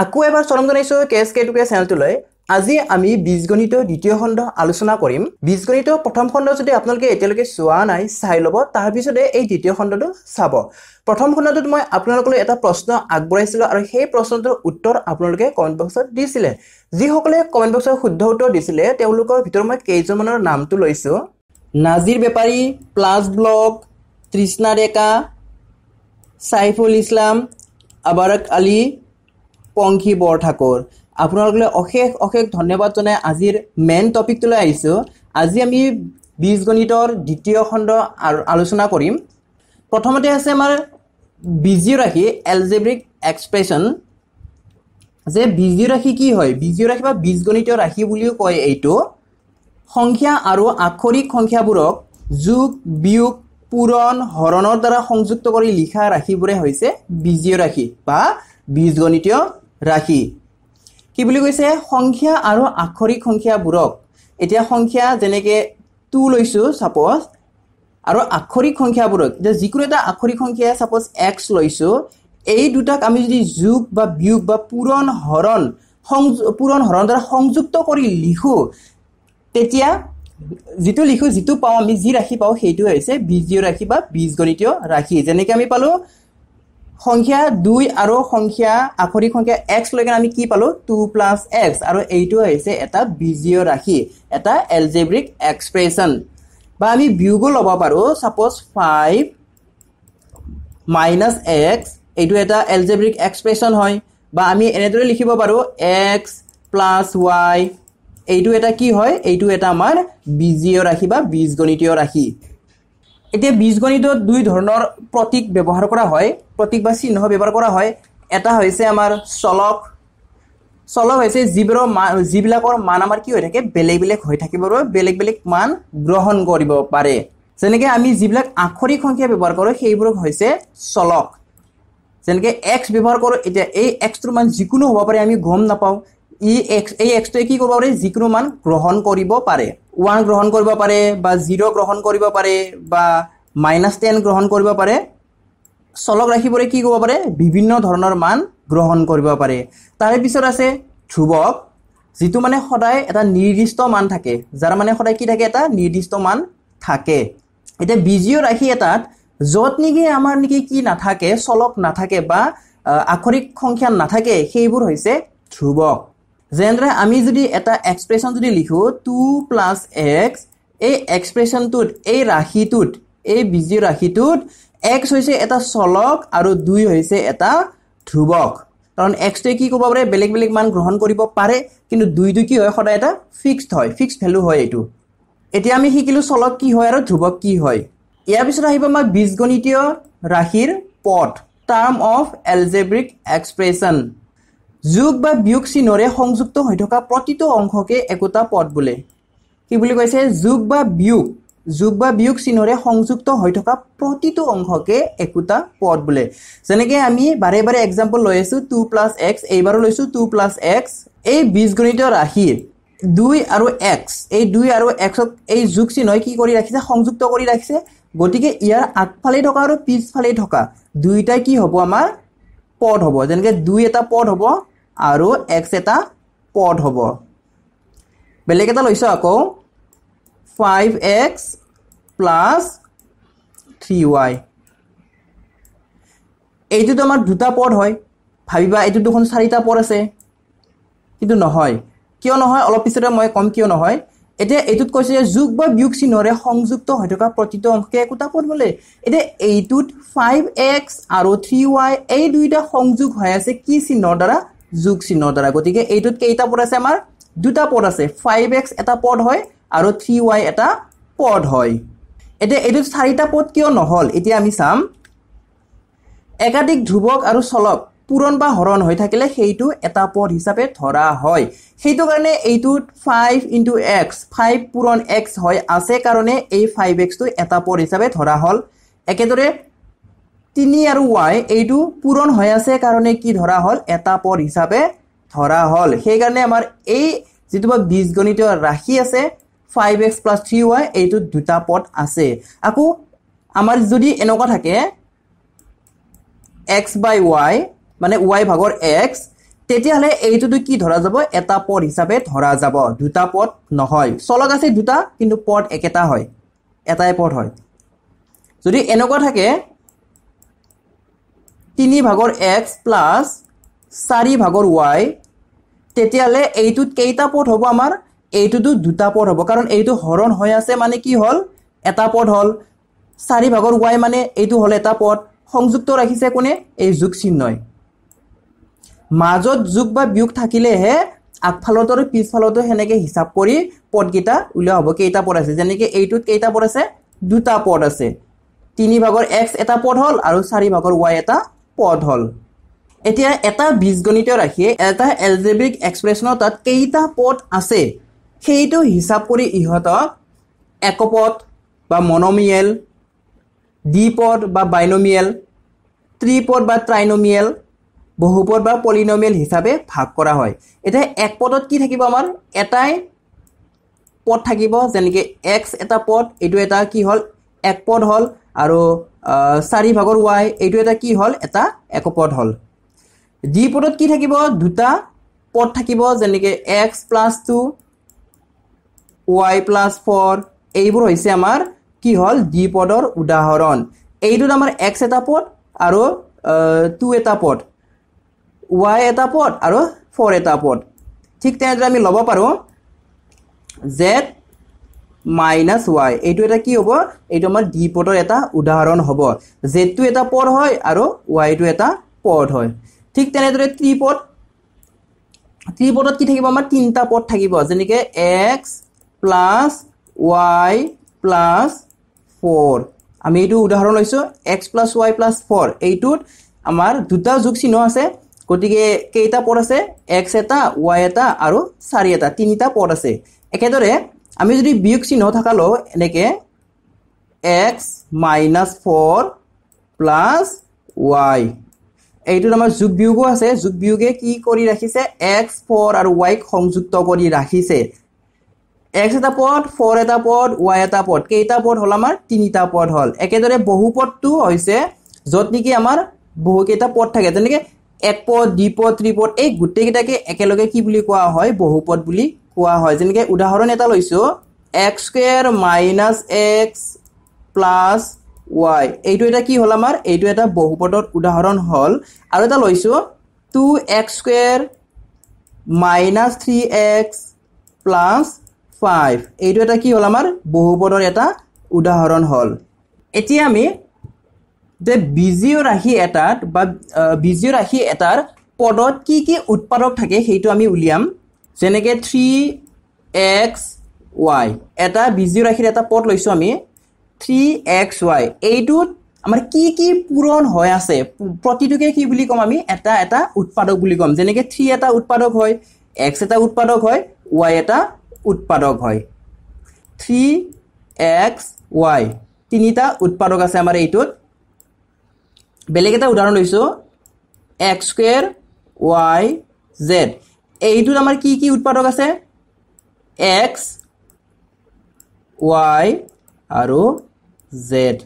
আকৌ এবাৰ চৰম জনাইছোঁ কে এছ কে টুকে চেনেলটোলৈ আজি আমি বীজ বীজগণিতৰ দ্বিতীয় খণ্ড আলোচনা কৰিম বীজ বীজগণিতৰ প্ৰথম খণ্ড যদি আপোনালোকে এতিয়ালৈকে চোৱা নাই চাই ল'ব তাৰপিছতে এই দ্বিতীয় খণ্ডটো চাব প্ৰথম খণ্ডটোত মই আপোনালোকলৈ এটা প্ৰশ্ন আগবঢ়াইছিলোঁ আৰু সেই প্ৰশ্নটোৰ উত্তৰ আপোনালোকে কমেণ্ট বক্সত দিছিলে যিসকলে কমেণ্ট বক্সত শুদ্ধ উত্তৰ দিছিলে তেওঁলোকৰ ভিতৰত মই কেইজনমানৰ নামটো লৈছোঁ নাজিৰ বেপাৰী প্লাজ ব্লক তৃষ্ণা ডেকা ছাইফুল ইছলাম আবাৰক আলী পংখী বৰঠাকুৰ আপোনালোকলৈ অশেষ অশেষ ধন্যবাদ জনাই আজিৰ মেইন টপিকটোলৈ আহিছোঁ আজি আমি বীজ গণিতৰ দ্বিতীয় খণ্ড আলোচনা কৰিম প্ৰথমতে আছে আমাৰ বীজি ৰাশি এলজেব্ৰিক এক্সপ্ৰেছন যে বীজি ৰাশি কি হয় বীজি ৰাশি বা বীজগণিত ৰাশি বুলিও কয় এইটো সংখ্যা আৰু আক্ষৰিক সংখ্যাবোৰক যোগ বিয়োগ পূৰণ হৰণৰ দ্বাৰা সংযুক্ত কৰি লিখা ৰাশিবোৰে হৈছে বীজীয় ৰাশি বা বীজ গণিতীয় ৰাশি কি বুলি কৈছে সংখ্যা আৰু আখৰিক সংখ্যাবোৰক এতিয়া সংখ্যা যেনেকৈ টু লৈছোঁ চাপ'জ আৰু আখৰিক সংখ্যাবোৰক এতিয়া যিকোনো এটা আখৰিক সংখ্যাই চাপ'জ এক্স লৈছোঁ এই দুটাক আমি যদি যোগ বা বিয়োগ বা পূৰণ হৰণ সংযোগ পূৰণ হৰণ দ্বাৰা সংযুক্ত কৰি লিখোঁ তেতিয়া যিটো লিখোঁ যিটো পাওঁ আমি যি ৰাশি পাওঁ সেইটো হৈছে বীজীয় ৰাশি বা বীজগণিতীয় ৰাশি যেনেকৈ আমি পালোঁ সংখ্যা দুই আৰু সংখ্যা আখৰিক সংখ্যা এক্স লৈ কেনে আমি কি পালোঁ টু প্লাছ এক্স আৰু এইটো হৈছে এটা বীজীয় ৰাশি এটা এলজেব্ৰিক এক্সপ্ৰেছন বা আমি বিয়োগো ল'ব পাৰোঁ ছাপ'জ ফাইভ মাইনাছ এক্স এইটো এটা এলজেব্ৰিক এক্সপ্ৰেছন হয় বা আমি এনেদৰে লিখিব পাৰোঁ এক্স প্লাছ ৱাই এইটো এটা কি হয় এইটো এটা আমাৰ বীজীয় ৰাশি বা বীজ গণিতীয় ৰাশি এতিয়া বীজগণিতত দুই ধৰণৰ প্ৰতীক ব্যৱহাৰ কৰা হয় প্ৰতীক বা চিহ্ন ব্যৱহাৰ কৰা হয় এটা হৈছে আমাৰ চলক চলক হৈছে যিবোৰৰ মান যিবিলাকৰ মান আমাৰ কি হৈ থাকে বেলেগ বেলেগ হৈ থাকিব বাবে বেলেগ বেলেগ মান গ্ৰহণ কৰিব পাৰে যেনেকৈ আমি যিবিলাক আখৰিক সংখ্যা ব্যৱহাৰ কৰোঁ সেইবোৰক হৈছে চলক যেনেকৈ এক্স ব্যৱহাৰ কৰোঁ এতিয়া এই এক্সটোৰ মান যিকোনো হ'ব পাৰে আমি গম নাপাওঁ ই এক্স এই এক্সটোৱে কি কৰিব পাৰে যিকোনো মান গ্ৰহণ কৰিব পাৰে ওৱান গ্ৰহণ কৰিব পাৰে বা জিৰ' গ্ৰহণ কৰিব পাৰে বা মাইনাছ টেন গ্ৰহণ কৰিব পাৰে চলক ৰাশিবোৰে কি কৰিব পাৰে বিভিন্ন ধৰণৰ মান গ্ৰহণ কৰিব পাৰে তাৰে পিছত আছে ধ্ৰুৱক যিটো মানে সদায় এটা নিৰ্দিষ্ট মান থাকে যাৰ মানে সদায় কি থাকে এটা নিৰ্দিষ্ট মান থাকে এতিয়া বীজীয় ৰাশি এটাত য'ত নেকি আমাৰ নেকি কি নাথাকে চলক নাথাকে বা আখৰিক সংখ্যা নাথাকে সেইবোৰ হৈছে ধ্ৰুৱক যেনেদৰে আমি যদি এটা এক্সপ্ৰেশ্যন যদি লিখোঁ টু প্লাছ এক্স এই এক্সপ্ৰেশ্যনটোত এই ৰাশিটোত এই বিজি ৰাশিটোত এক্স হৈছে এটা চলক আৰু দুই হৈছে এটা ধ্ৰুৱক কাৰণ এক্সটোৱে কি ক'ব পাৰে বেলেগ বেলেগ মান গ্ৰহণ কৰিব পাৰে কিন্তু দুইটো কি হয় সদায় এটা ফিক্সড হয় ফিক্সড ভেলু হয় এইটো এতিয়া আমি শিকিলোঁ চলক কি হয় আৰু ধ্ৰুৱক কি হয় ইয়াৰ পিছত আহিব আমাৰ বীজগণিতীয় ৰাশিৰ পথ টাৰ্ম অফ এলজেব্ৰিক এক্সপ্ৰেশ্যন যোগ বা বিয়োগ চিহ্নৰে সংযুক্ত হৈ থকা প্ৰতিটো অংশকে একোটা পদ বোলে কি বুলি কৈছে যোগ বা বিয়োগ যোগ বা বিয়োগ চিহ্নৰে সংযুক্ত হৈ থকা প্ৰতিটো অংশকে একোটা পদ বোলে যেনেকৈ আমি বাৰে বাৰে এক্সাম্পল লৈ আছো টু প্লাছ এক্স এইবাৰো লৈছোঁ টু প্লাছ এক্স এই গণিত ৰাশিৰ দুই আৰু এক্স এই দুই আৰু এক্সক এই যোগ চিহ্নই কি কৰি ৰাখিছে সংযুক্ত কৰি ৰাখিছে গতিকে ইয়াৰ আগফালেই থকা আৰু পিছফালেই থকা দুয়োটাই কি হ'ব আমাৰ পদ হ'ব যেনেকৈ দুই এটা পদ হ'ব আৰু এক্স এটা পদ হ'ব বেলেগ এটা লৈছোঁ আকৌ five x plus three y এইটোতো আমাৰ দুটা পদ হয় ভাবিবা এইটো দেখোন চাৰিটা পদ আছে কিন্তু নহয় কিয় নহয় অলপ পিছতে মই ক'ম কিয় নহয় এতিয়া এইটোত কৈছে যে যোগ বা বিয়োগ চিহ্নৰে সংযুক্ত হৈ থকা প্ৰতিত অংশে একোটা পদ হ'লে এতিয়া এইটোত ফাইভ এক্স আৰু থ্ৰী ৱাই এই দুয়োটা সংযোগ হৈ আছে কি চিহ্নৰ দ্বাৰা যোগ চিহ্নৰ দ্বাৰা গতিকে এইটোত কেইটা পদ আছে আমাৰ দুটা পদ আছে ফাইভ এক্স এটা পদ হয় আৰু থ্ৰী ৱাই এটা পদ হয় এতিয়া এইটোত চাৰিটা পদ কিয় নহ'ল এতিয়া আমি চাম একাধিক ধ্ৰুৱক আৰু চলক পূৰণ বা হৰণ হৈ থাকিলে সেইটো এটা পদ হিচাপে ধৰা হয় সেইটো কাৰণে এইটোত ফাইভ ইনটু এক্স ফাইভ পূৰণ এক্স হয় আছে কাৰণে এই ফাইভ এক্সটো এটা পদ হিচাপে ধৰা হ'ল একেদৰে তিনি আৰু ৱাই এইটো পূৰণ হৈ আছে কাৰণে কি ধৰা হ'ল এটা পদ হিচাপে ধৰা হ'ল সেইকাৰণে আমাৰ এই যিটো বা বীজগণিতীয় ৰাশি আছে five x plus three y এইটোত দুটা পদ আছে আকৌ আমাৰ যদি এনেকুৱা থাকে এক্স বাই ৱাই মানে ওৱাই ভাগৰ এক্স তেতিয়াহ'লে এইটোতো কি ধৰা যাব এটা পদ হিচাপে ধৰা যাব দুটা পদ নহয় চলক আছে দুটা কিন্তু পদ একেটা হয় এটাই পদ হয় যদি এনেকুৱা থাকে তিনি ভাগৰ এক্স প্লাছ চাৰি ভাগৰ ৱাই তেতিয়াহ'লে এইটোত কেইটা পদ হ'ব আমাৰ এইটোতো দুটা পদ হ'ব কাৰণ এইটো হৰণ হৈ আছে মানে কি হ'ল এটা পদ হ'ল চাৰি ভাগৰ ৱাই মানে এইটো হ'ল এটা পদ সংযুক্ত ৰাখিছে কোনে এই যোগ চিহ্নই মাজত যোগ বা বিয়োগ থাকিলেহে আগফালতো আৰু পিছফালতো সেনেকৈ হিচাপ কৰি পদকেইটা উলিওৱা হ'ব কেইটা পদ আছে যেনেকৈ এইটোত কেইটা পদ আছে দুটা পদ আছে তিনি ভাগৰ এক্স এটা পদ হ'ল আৰু চাৰি ভাগৰ ৱাই এটা পদ হ'ল এতিয়া এটা বীজগণিত ৰাখিয়ে এটা এলজেব্ৰিক এক্সপ্ৰেশ্যনৰ তাত কেইটা পদ আছে সেইটো হিচাপ কৰি ইহঁতক একপদ বা মনমিয়েল দ্বিপদ বা বাইনমিয়েল ত্ৰিপদ বা ট্ৰাইনমিয়েল বহুপদ বা পলিনমিয়েল হিচাপে ভাগ কৰা হয় এতিয়া এক পদত কি থাকিব আমাৰ এটাই পদ থাকিব যেনেকৈ এক্স এটা পদ এইটো এটা কি হ'ল এক পদ হ'ল আৰু চাৰি ভাগৰ ৱাই এইটো এটা কি হ'ল এটা এক পদ হ'ল ডি পদত কি থাকিব দুটা পদ থাকিব যেনেকৈ x plus two y plus four এইবোৰ হৈছে আমাৰ কি হ'ল ডি পদৰ উদাহৰণ এইটোত আমাৰ এক্স এটা পদ আৰু টু এটা পদ ওয়াই এটা পদ আৰু ফ'ৰ এটা পদ ঠিক তেনেদৰে আমি লব পাৰোঁ জেড মাইনাছ ৱাই এইটো এটা কি হব এইটো আমাৰ ডি পদৰ এটা উদাহৰণ হব জেড এটা পদ হয় আৰু ৱাইটো এটা পদ হয় ঠিক তেনেদৰে ত্ৰি পদ ত্ৰিপদত কি থাকিব আমাৰ তিনিটা পদ থাকিব যেনেকে x plus y plus four আমি এইটো উদাহৰণ লৈছোঁ x plus y plus four এইটোত আমাৰ দুটা যোগ চিহ্ন আছে গতিকে কেইটা পদ আছে এক্স এটা ৱাই এটা আৰু চাৰি এটা তিনিটা পদ আছে একেদৰে আমি যদি বিয়োগ চিহ্ন থকা লওঁ এনেকৈ x minus four plus y এইটোত আমাৰ যোগ বিয়োগো আছে যোগ বিয়োগে কি কৰি ৰাখিছে এক্স ফ'ৰ আৰু ৱাইক সংযুক্ত কৰি ৰাখিছে এক্স এটা পদ ফ'ৰ এটা পদ ৱাই এটা পদ কেইটা পদ হ'ল আমাৰ তিনিটা পদ হ'ল একেদৰে বহু পদটো হৈছে য'ত নেকি আমাৰ বহুকেইটা পদ থাকে যেনেকৈ এক পদ একপদ দ্বিপদ ত্ৰিপদ এই গোটেইকেইটাকে একেলগে কি বুলি কোৱা হয় বহুপদ বুলি কোৱা হয় যেনেকৈ উদাহৰণ এটা লৈছোঁ x square minus x plus y এইটো এটা কি হ'ল আমাৰ এইটো এটা বহুপদৰ উদাহৰণ হ'ল আৰু এটা লৈছোঁ two x square minus three x plus five এইটো এটা কি হ'ল আমাৰ বহুপদৰ এটা উদাহৰণ হ'ল এতিয়া আমি যে বীজীয় ৰাশি এটাত বা বীজীয় ৰাশি এটাৰ পদত কি কি উৎপাদক থাকে সেইটো আমি উলিয়াম যেনেকৈ থ্ৰী এক্স ৱাই এটা বীজীয় ৰাশিৰ এটা পদ লৈছোঁ আমি থ্ৰী এক্স ৱাই এইটোত আমাৰ কি কি পূৰণ হৈ আছে প্ৰতিটোকে কি বুলি ক'ম আমি এটা এটা উৎপাদক বুলি ক'ম যেনেকৈ থ্ৰী এটা উৎপাদক হয় এক্স এটা উৎপাদক হয় ৱাই এটা উৎপাদক হয় থ্ৰী এক্স ৱাই তিনিটা উৎপাদক আছে আমাৰ এইটোত বেলেগ এটা উদাহৰণ লৈছোঁ এক্স স্কুৱেৰ ৱাই জেড এইটোত আমাৰ কি কি উৎপাদক আছে এক্স ৱাই আৰু জেড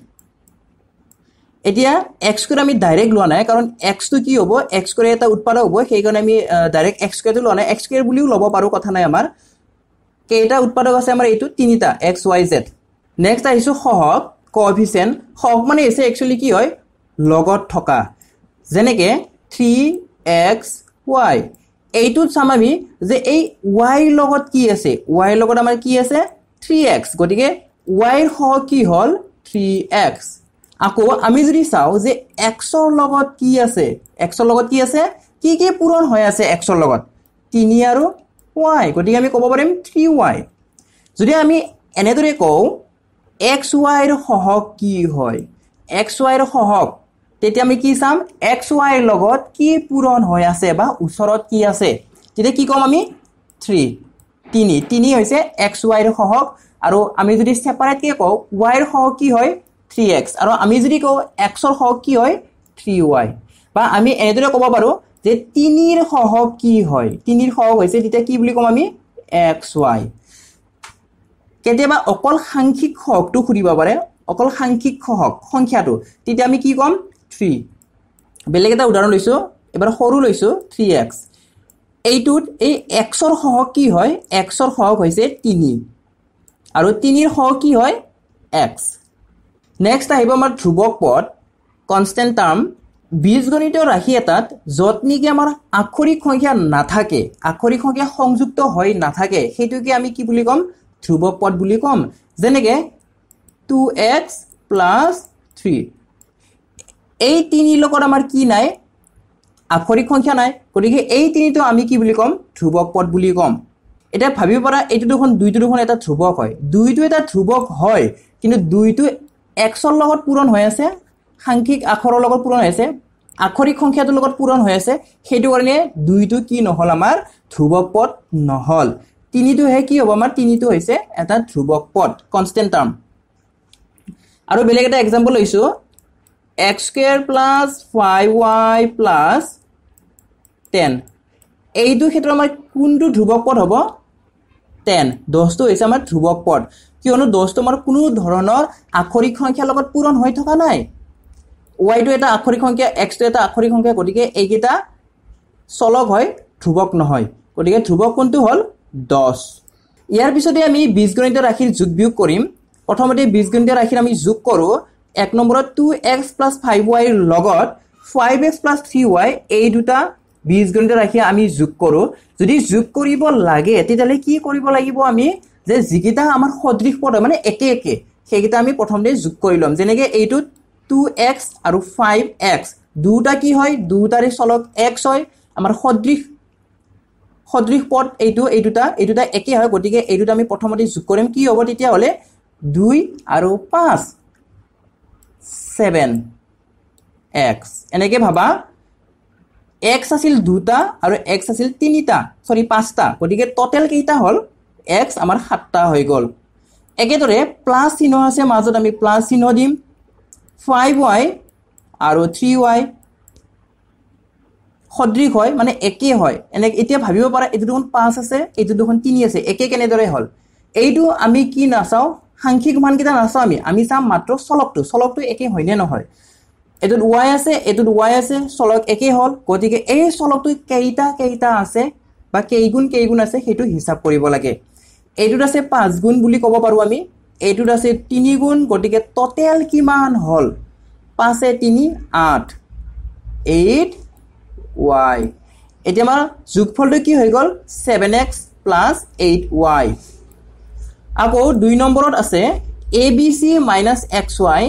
এতিয়া এক্স স্কুৱেৰ আমি ডাইৰেক্ট লোৱা নাই কাৰণ এক্সটো কি হ'ব এক্স স্কুৱেৰ এটা উৎপাদক হ'ব সেইকাৰণে আমি ডাইৰেক্ট এক্স স্কুৱেৰটো লোৱা নাই এক্স স্কুৱেৰ বুলিও ল'ব পাৰোঁ কথা নাই আমাৰ কেইটা উৎপাদক আছে আমাৰ এইটো তিনিটা এক্স ৱাই জেড নেক্সট আহিছোঁ সহক কভিচেণ্ট সহক মানে হৈছে একচুৱেলি কি হয় লগত থকা যেনেকৈ থ্ৰী এক্স ৱাই এইটোত চাম আমি যে এই ৱাইৰ লগত কি আছে ৱাইৰ লগত আমাৰ কি আছে থ্ৰী এক্স গতিকে ৱাইৰ সহ কি হ'ল থ্ৰী এক্স আকৌ আমি যদি চাওঁ যে এক্সৰ লগত কি আছে এক্সৰ লগত কি আছে কি কি পূৰণ হৈ আছে এক্সৰ লগত তিনি আৰু ৱাই গতিকে আমি ক'ব পাৰিম থ্ৰী ৱাই যদি আমি এনেদৰে কওঁ এক্স ৱাইৰ সহক কি হয় এক্স ৱাইৰ সহক তেতিয়া আমি কি চাম এক্স ৱাইৰ লগত কি পূৰণ হৈ আছে বা ওচৰত কি আছে তেতিয়া কি ক'ম আমি থ্ৰী তিনি তিনি হৈছে এক্স ৱাইৰ সহক আৰু আমি যদি ছেপাৰেটকৈ কওঁ ৱাইৰ সহ কি হয় থ্ৰী এক্স আৰু আমি যদি কওঁ এক্সৰ সহক কি হয় থ্ৰী ৱাই বা আমি এনেদৰে ক'ব পাৰোঁ যে তিনিৰ সহক কি হয় তিনিৰ সহ হৈছে তেতিয়া কি বুলি ক'ম আমি এক্স ৱাই কেতিয়াবা অকল সাংখ্যিক সহকটো সুধিব পাৰে অকল সাংখ্যিক সহক সংখ্যাটো তেতিয়া আমি কি ক'ম থ্ৰী বেলেগ এটা উদাহৰণ লৈছোঁ এবাৰ সৰু লৈছোঁ থ্ৰী এক্স এইটোত এই এক্সৰ সহ কি হয় এক্সৰ সহ হৈছে তিনি আৰু তিনিৰ সহ কি হয় এক্স নেক্সট আহিব আমাৰ ধ্ৰুৱক পদ কনষ্টেণ্ট টাৰ্ম বীজগণিতৰ ৰাশি এটাত য'ত নেকি আমাৰ আখৰিক সংখ্যা নাথাকে আখৰিক সংখ্যা সংযুক্ত হৈ নাথাকে সেইটোকে আমি কি বুলি ক'ম ধ্ৰুৱক পদ বুলি ক'ম যেনেকৈ টু এক্স প্লাছ থ্ৰী এই তিনি লগত আমাৰ কি নাই আখৰিক সংখ্যা নাই গতিকে এই তিনিটো আমি কি বুলি ক'ম ধ্ৰুৱক পদ বুলি ক'ম এতিয়া ভাবিব পৰা এইটো দুখন দুইটো দুখন এটা ধ্ৰুৱক হয় দুইটো এটা ধ্ৰুৱক হয় কিন্তু দুইটো এক্সৰ লগত পূৰণ হৈ আছে সাংখ্যিক আখৰৰ লগত পূৰণ হৈ আছে আখৰিক সংখ্যাটোৰ লগত পূৰণ হৈ আছে সেইটো কাৰণে দুইটো কি নহ'ল আমাৰ ধ্ৰুৱক পদ নহ'ল তিনিটোহে কি হ'ব আমাৰ তিনিটো হৈছে এটা ধ্ৰুৱক পদ কনষ্টেণ্ট টাৰ্ম আৰু বেলেগ এটা এক্সাম্পল লৈছোঁ x square plus five y plus ten এইটো ক্ষেত্ৰত আমাৰ কোনটো ধ্ৰুৱক পদ হ'ব টেন দহটো হৈছে আমাৰ ধ্ৰুৱক পদ কিয়নো দহটো আমাৰ কোনো ধৰণৰ আখৰিক সংখ্যাৰ লগত পূৰণ হৈ থকা নাই ৱাইটো এটা আখৰিক সংখ্যা এক্সটো এটা আখৰিক সংখ্যা গতিকে এইকেইটা চলক হয় ধ্ৰুৱক নহয় গতিকে ধ্ৰুৱক কোনটো হ'ল দহ ইয়াৰ পিছতে আমি বীজগণিত ৰাশিৰ যোগ বিয়োগ কৰিম প্ৰথমতে বীজগণিত ৰাশিৰ আমি যোগ কৰোঁ এক নম্বৰত টু এক্স প্লাছ ফাইভ ৱাইৰ লগত five x plus three y এই দুটা বীজগণিত ৰাখি আমি যোগ কৰোঁ যদি যোগ কৰিব লাগে তেতিয়াহ'লে কি কৰিব লাগিব আমি যে যিকেইটা আমাৰ সদৃশ পদ মানে একে একে সেইকেইটা আমি প্ৰথমতে যোগ কৰি ল'ম যেনেকৈ এইটোত টু এক্স আৰু ফাইভ এক্স দুটা কি হয় দুটাৰে চলক এক্স হয় আমাৰ সদৃশ সদৃশ পদ এইটো এই দুটা এই দুটা একে হয় গতিকে এই আমি প্ৰথমতে যোগ কৰিম কি হ'ব তেতিয়াহ'লে দুই আৰু পাঁচ ছেভেন এক্স এনেকৈ ভাবা এক্স আছিল দুটা আৰু এক্স আছিল তিনিটা চৰি পাঁচটা গতিকে ট'টেল কেইটা হ'ল এক্স আমাৰ সাতটা হৈ গ'ল একেদৰে প্লাছ চিহ্ন আছে মাজত আমি প্লাছ চিহ্ন দিম ফাইভ ৱাই আৰু থ্ৰী ৱাই সদৃশ হয় মানে একে হয় এনে এতিয়া ভাবিব পাৰা এইটো দুখন পাঁচ আছে এইটো দুখন তিনি আছে একে কেনেদৰে হ'ল এইটো আমি কি নাচাওঁ সাংখ্যিক মানকেইটা নাচাওঁ আমি আমি চাম মাত্ৰ চলকটো চলকটো একেই হয়নে নহয় এইটোত ৱাই আছে এইটোত ৱাই আছে চলক একেই হ'ল গতিকে এই চলকটো কেইটা কেইটা আছে বা কেইগুণ কেইগুণ আছে সেইটো হিচাপ কৰিব লাগে এইটোত আছে পাঁচ গুণ বুলি ক'ব পাৰোঁ আমি এইটোত আছে তিনিগুণ গতিকে ট'টেল কিমান হ'ল পাঁচে তিনি আঠ এইট ৱাই এতিয়া আমাৰ যোগফলটো কি হৈ গ'ল seven x plus eight y আকৌ দুই নম্বৰত আছে a b c minus x y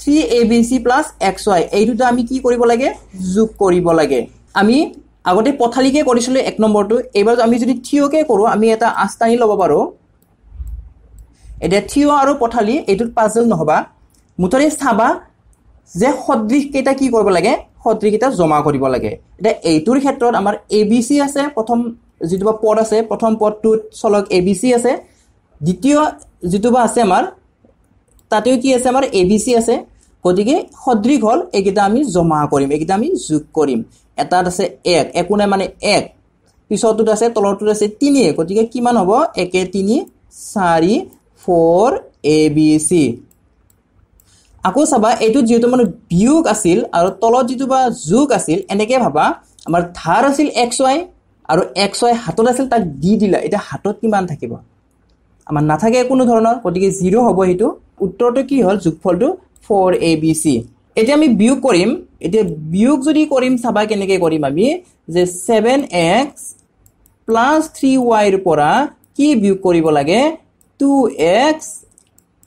three a b c plus x y এইটোতে আমি কি কৰিব লাগে যোগ কৰিব লাগে আমি আগতে পথালিকে কৰিছিলোঁ এক নম্বৰটো এইবাৰ আমি যদি থিয়কে কৰোঁ আমি এটা আঁচটানি ল'ব পাৰোঁ এতিয়া থিয় আৰু পথালি এইটোত পাঁচজন নহ'বা মুঠতে চাবা যে সদৃশকেইটা কি কৰিব লাগে সদৃশকেইটা জমা কৰিব লাগে এতিয়া এইটোৰ ক্ষেত্ৰত আমাৰ এ বি চি আছে প্ৰথম যিটো পদ আছে প্ৰথম পদটোত চলক এ বি চি আছে দ্বিতীয় যিটো বা আছে আমাৰ তাতেও কি আছে আমাৰ এ বি চি আছে গতিকে সদৃশ হ'ল এইকেইটা আমি জমা কৰিম এইকেইটা আমি যোগ কৰিম এটাত আছে এক একো নাই মানে এক পিছৰটোত আছে তলৰটোত আছে তিনি গতিকে কিমান হ'ব একে তিনি চাৰি ফ'ৰ এ বি চি আকৌ চাবা এইটোত যিহেতু মানে বিয়োগ আছিল আৰু তলত যিটো বা যোগ আছিল এনেকৈ ভাবা আমাৰ ধাৰ আছিল এক্স ৱাই আৰু এক্স ৱাই হাতত আছিল তাক দি দিলা এতিয়া হাতত কিমান থাকিব আমাৰ নাথাকে কোনো ধৰণৰ গতিকে জিৰ' হ'ব সেইটো উত্তৰটো কি হ'ল যোগফলটো ফ'ৰ এ বি চি এতিয়া আমি বিয়োগ কৰিম এতিয়া বিয়োগ যদি কৰিম চাবা কেনেকৈ কৰিম আমি যে ছেভেন এক্স প্লাছ থ্ৰী ৱাইৰ পৰা কি বিয়োগ কৰিব লাগে টু এক্স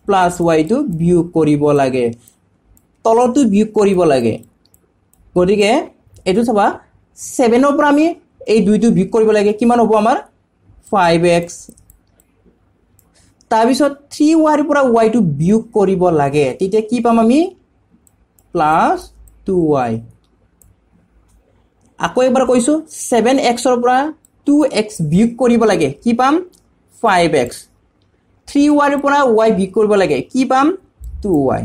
প্লাছ ৱাইটো বিয়োগ কৰিব লাগে তলতো বিয়োগ কৰিব লাগে গতিকে এইটো চাবা ছেভেনৰ পৰা আমি এই দুইটো বিয়োগ কৰিব লাগে কিমান হ'ব আমাৰ ফাইভ এক্স তাৰপিছত থ্ৰী ৱাইৰ পৰা ৱাইটো বিয়োগ কৰিব লাগে তেতিয়া কি পাম আমি প্লাছ টু ৱাই আকৌ এবাৰ কৈছোঁ ছেভেন এক্সৰ পৰা টু এক্স বিয়োগ কৰিব লাগে কি পাম ফাইভ এক্স থ্ৰী ৱাইৰ পৰা ৱাই বিয়োগ কৰিব লাগে কি পাম টু ৱাই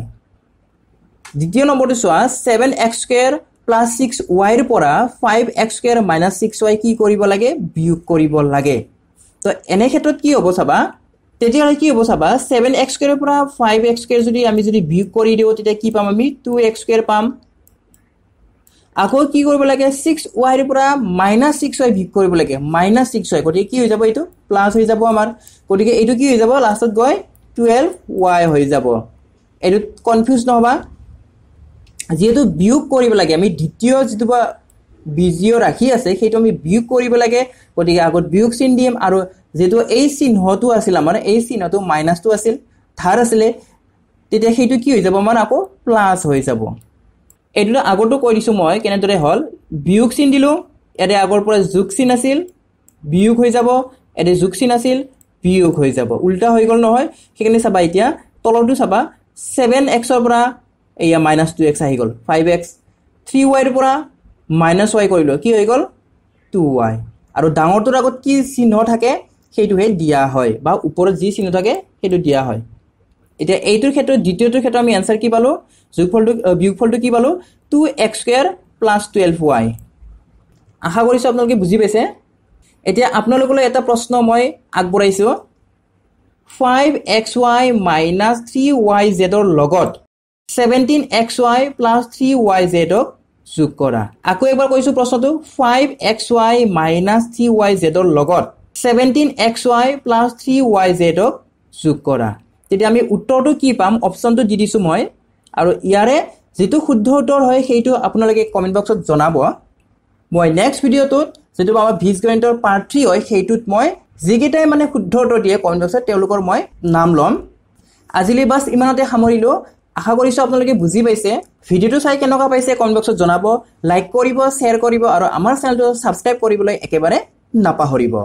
দ্বিতীয় নম্বৰটো চোৱা seven x square plus six ৱাইৰ পৰা five x square minus six y কি কৰিব লাগে বিয়োগ কৰিব লাগে তো এনে ক্ষেত্ৰত কি হ'ব চাবা তেতিয়াহ'লে কি হ'ব চাবা ছেভেন এক্স স্কুৱেৰৰ পৰা ফাইভ এক্স স্কুৱেৰ যদি আমি যদি বিয়োগ কৰি দিওঁ তেতিয়া কি পাম আমি টু এক্স স্কুৱেৰ পাম আকৌ কি কৰিব লাগে ছিক্স ৱাইৰ পৰা মাইনাছ ছিক্স ৱাই বিয়োগ কৰিব লাগে মাইনাছ ছিক্স ৱাই গতিকে কি হৈ যাব এইটো প্লাছ হৈ যাব আমাৰ গতিকে এইটো কি হৈ যাব লাষ্টত গৈ টুৱেল্ভ ৱাই হৈ যাব এইটোত কনফিউজ নহ'বা যিহেতু বিয়োগ কৰিব লাগে আমি দ্বিতীয় যিটো বা বীজীয় ৰাখি আছে সেইটো আমি বিয়োগ কৰিব লাগে গতিকে আগত বিয়োগ চিন দিম আৰু যিহেতু এই চিহ্নটো আছিল আমাৰ এই চিহ্নটো মাইনাছটো আছিল থাৰ আছিলে তেতিয়া সেইটো কি হৈ যাব আমাৰ আকৌ প্লাছ হৈ যাব এইটো আগতো কৈ দিছোঁ মই কেনেদৰে হ'ল বিয়োগ চিন দিলোঁ ইয়াতে আগৰ পৰা যোগ চিন আছিল বিয়োগ হৈ যাব ইয়াতে যোগ চিন আছিল বিয়োগ হৈ যাব উল্টা হৈ গ'ল নহয় সেইকাৰণে চাবা এতিয়া তলতো চাবা ছেভেন এক্সৰ পৰা এয়া মাইনাছ টু এক্স আহি গ'ল ফাইভ এক্স থ্ৰী ৱাইৰ পৰা মাইনাছ ৱাই কৰিলোঁ কি হৈ গ'ল টু ৱাই আৰু ডাঙৰটোৰ আগত কি চিহ্ন থাকে সেইটোহে দিয়া হয় বা ওপৰত যি চিহ্ন থাকে সেইটো দিয়া হয় এতিয়া এইটোৰ ক্ষেত্ৰত দ্বিতীয়টোৰ ক্ষেত্ৰত আমি এনচাৰ কি পালোঁ যোগফলটো বিয়োগফলটো কি পালোঁ two x square plus twelve y আশা কৰিছোঁ আপোনালোকে বুজি পাইছে এতিয়া আপোনালোকলৈ এটা প্ৰশ্ন মই আগবঢ়াইছোঁ five x y minus three y জেডৰ লগত seventeen x y plus three y জেডক যোগ কৰা আকৌ এবাৰ কৈছোঁ প্ৰশ্নটো five x y minus three y জেডৰ লগত seventeen x y plus three y জেডক যোগ কৰা তেতিয়া আমি উত্তৰটো কি পাম অপশ্যনটো দি দিছোঁ মই আৰু ইয়াৰে যিটো শুদ্ধ উত্তৰ হয় সেইটো আপোনালোকে কমেণ্ট বক্সত জনাব মই নেক্সট ভিডিঅ'টোত যিটো আমাৰ ভিজ গ্ৰেণ্টৰ পাৰ্ট থ্ৰী হয় সেইটোত মই যিকেইটাই মানে শুদ্ধ উত্তৰ দিয়ে কমেণ্ট বক্সত তেওঁলোকৰ মই নাম ল'ম আজিলৈ বাছ ইমানতে সামৰিলোঁ আশা কৰিছোঁ আপোনালোকে বুজি পাইছে ভিডিঅ'টো চাই কেনেকুৱা পাইছে কমেণ্ট বক্সত জনাব লাইক কৰিব শ্বেয়াৰ কৰিব আৰু আমাৰ চেনেলটো ছাবস্ক্ৰাইব কৰিবলৈ একেবাৰে নাপাহৰিব